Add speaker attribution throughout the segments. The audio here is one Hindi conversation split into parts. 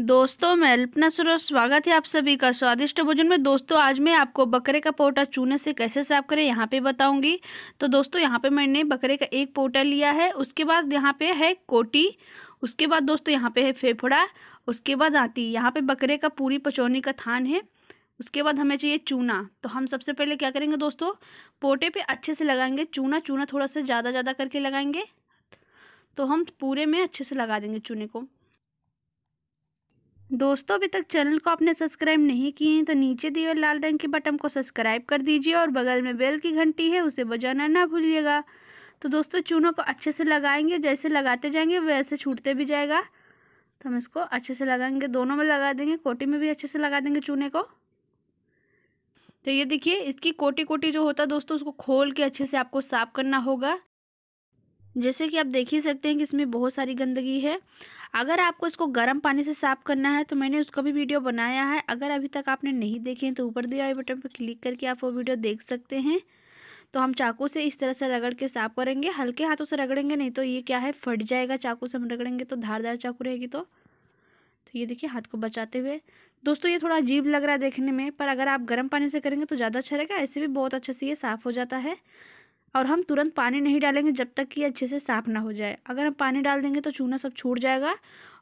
Speaker 1: दोस्तों मैं अल्पना सरोज स्वागत है आप सभी का स्वादिष्ट भोजन में दोस्तों आज मैं आपको बकरे का पोटा चूने से कैसे साफ करें यहाँ पे बताऊंगी तो दोस्तों यहाँ पे मैंने बकरे का एक पोटा लिया है उसके बाद यहाँ पे है कोटी उसके बाद दोस्तों यहाँ पे है फेफड़ा उसके बाद आती यहाँ पे बकरे का पूरी पचौनी का थान है उसके बाद हमें चाहिए चूना तो हम सबसे पहले क्या करेंगे दोस्तों पोटे पर अच्छे से लगाएंगे चूना चूना थोड़ा सा ज़्यादा ज़्यादा करके लगाएंगे तो हम पूरे में अच्छे से लगा देंगे चूने को दोस्तों अभी तक चैनल को आपने सब्सक्राइब नहीं किए हैं तो नीचे दिए हुए लाल रंग के बटन को सब्सक्राइब कर दीजिए और बगल में बेल की घंटी है उसे बजाना ना भूलिएगा तो दोस्तों चूनों को अच्छे से लगाएंगे जैसे लगाते जाएंगे वैसे छूटते भी जाएगा तो हम इसको अच्छे से लगाएंगे दोनों में लगा देंगे कोटी में भी अच्छे से लगा देंगे चूने को तो ये देखिए इसकी कोटी कोटी जो होता है दोस्तों उसको खोल के अच्छे से आपको साफ करना होगा जैसे कि आप देख ही सकते हैं कि इसमें बहुत सारी गंदगी है अगर आपको इसको गर्म पानी से साफ़ करना है तो मैंने उसका भी वीडियो बनाया है अगर अभी तक आपने नहीं देखे तो ऊपर दिए आई बटन पर क्लिक करके आप वो वीडियो देख सकते हैं तो हम चाकू से इस तरह से रगड़ के साफ करेंगे हल्के हाथों से रगड़ेंगे नहीं तो ये क्या है फट जाएगा चाकू से हम रगड़ेंगे तो धारदार चाकू रहेगी तो तो ये देखिए हाथ को बचाते हुए दोस्तों ये थोड़ा अजीब लग रहा है देखने में पर अगर आप गर्म पानी से करेंगे तो ज़्यादा अच्छा रहेगा ऐसे भी बहुत अच्छे से ये साफ़ हो जाता है और हम तुरंत पानी नहीं डालेंगे जब तक कि अच्छे से साफ़ ना हो जाए अगर हम पानी डाल देंगे तो चूना सब छूट जाएगा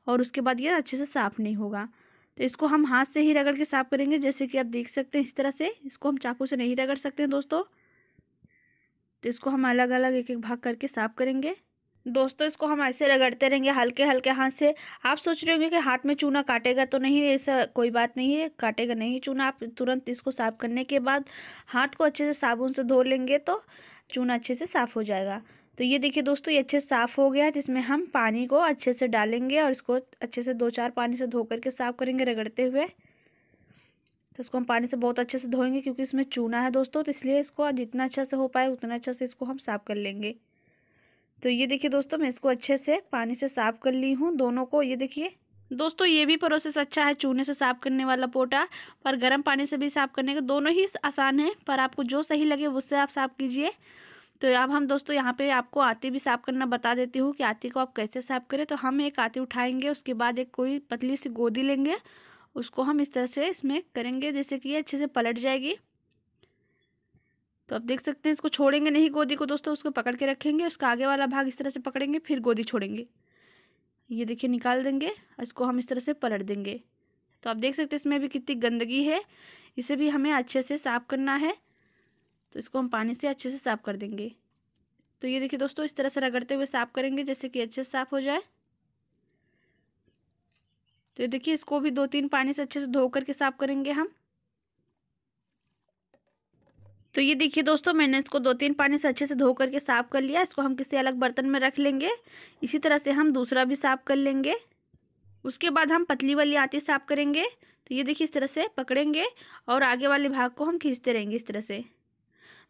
Speaker 1: और उसके बाद ये अच्छे से साफ़ नहीं होगा तो इसको हम हाथ से ही रगड़ के साफ़ करेंगे जैसे कि आप देख सकते हैं इस तरह से इसको हम चाकू से नहीं रगड़ सकते हैं दोस्तों तो इसको हम अलग अलग एक एक भाग करके साफ़ करेंगे दोस्तों इसको हम ऐसे रगड़ते रहेंगे हल्के हल्के हाथ से आप सोच रहे होंगे कि हाथ में चूना काटेगा तो नहीं ऐसा कोई बात नहीं है काटेगा नहीं चूना आप तुरंत इसको साफ़ करने के बाद हाथ को अच्छे से साबुन से धो लेंगे तो चूना अच्छे से साफ़ हो जाएगा तो ये देखिए दोस्तों ये अच्छे से साफ़ हो गया जिसमें हम पानी को अच्छे से डालेंगे और इसको अच्छे से दो चार पानी से धो करके साफ़ करेंगे रगड़ते हुए तो इसको हम पानी से बहुत अच्छे से धोएंगे क्योंकि इसमें चूना है दोस्तों तो इसलिए इसको जितना अच्छा से हो पाए उतना अच्छा से इसको हम साफ़ कर लेंगे तो ये देखिए दोस्तों मैं इसको अच्छे से पानी से साफ़ कर ली हूँ दोनों को ये देखिए दोस्तों ये भी प्रोसेस अच्छा है चूने से साफ़ करने वाला पोटा पर गर्म पानी से भी साफ़ करने का दोनों ही आसान है पर आपको जो सही लगे उससे आप साफ़ कीजिए तो अब हम दोस्तों यहाँ पे आपको आती भी साफ़ करना बता देती हूँ कि आती को आप कैसे साफ़ करें तो हम एक आती उठाएंगे उसके बाद एक कोई पतली सी गोदी लेंगे उसको हम इस तरह से इसमें करेंगे जैसे कि ये अच्छे से पलट जाएगी तो आप देख सकते हैं इसको छोड़ेंगे नहीं गोदी को दोस्तों उसको पकड़ के रखेंगे उसका आगे वाला भाग इस तरह से पकड़ेंगे फिर गोदी छोड़ेंगे ये देखिए निकाल देंगे इसको हम इस तरह से पलट देंगे तो आप देख सकते हैं इसमें भी कितनी गंदगी है इसे भी हमें अच्छे से साफ़ करना है तो इसको हम पानी से अच्छे से साफ़ कर देंगे तो ये देखिए दोस्तों इस तरह से रगड़ते हुए साफ़ करेंगे जैसे कि अच्छे से साफ़ हो जाए तो ये देखिए इसको भी दो तीन पानी से अच्छे से धो करके साफ़ करेंगे हम तो ये देखिए दोस्तों मैंने इसको दो तीन पानी से अच्छे से धो करके साफ़ कर लिया इसको हम किसी अलग बर्तन में रख लेंगे इसी तरह से हम दूसरा भी साफ़ कर लेंगे उसके बाद हम पतली वाली आती साफ़ करेंगे तो ये देखिए इस तरह से पकड़ेंगे और आगे वाले भाग को हम खींचते रहेंगे इस तरह से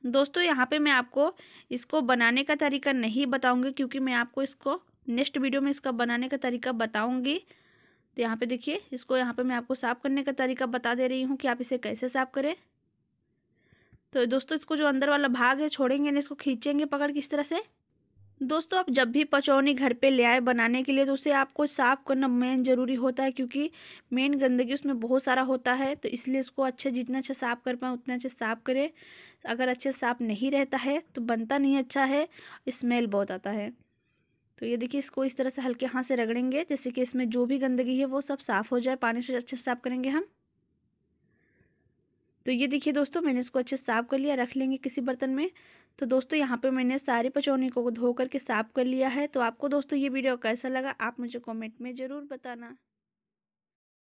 Speaker 1: दोस्तों यहाँ पे मैं आपको इसको बनाने का तरीका नहीं बताऊँगी क्योंकि मैं आपको इसको नेक्स्ट वीडियो में इसका बनाने का तरीका बताऊँगी तो यहाँ पे देखिए इसको यहाँ पे मैं आपको साफ़ करने का तरीका बता दे रही हूँ कि आप इसे कैसे साफ़ करें तो दोस्तों इसको जो अंदर वाला भाग है छोड़ेंगे ना इसको खींचेंगे पकड़ किस तरह से दोस्तों आप जब भी पचौनी घर पे ले आए बनाने के लिए तो उसे आपको साफ़ करना मेन ज़रूरी होता है क्योंकि मेन गंदगी उसमें बहुत सारा होता है तो इसलिए इसको अच्छे जितना अच्छा साफ़ कर पाए उतना अच्छे साफ़ करें अगर अच्छे साफ़ नहीं रहता है तो बनता नहीं अच्छा है स्मेल बहुत आता है तो ये देखिए इसको इस तरह से हल्के हाथ से रगड़ेंगे जैसे कि इसमें जो भी गंदगी है वो सब साफ़ हो जाए पानी से अच्छे से साफ़ करेंगे हम तो ये देखिए दोस्तों मैंने इसको अच्छे से साफ़ कर लिया रख लेंगे किसी बर्तन में तो दोस्तों यहाँ पे मैंने सारे पचौनी को धो करके साफ़ कर लिया है तो आपको दोस्तों ये वीडियो कैसा लगा आप मुझे कमेंट में ज़रूर बताना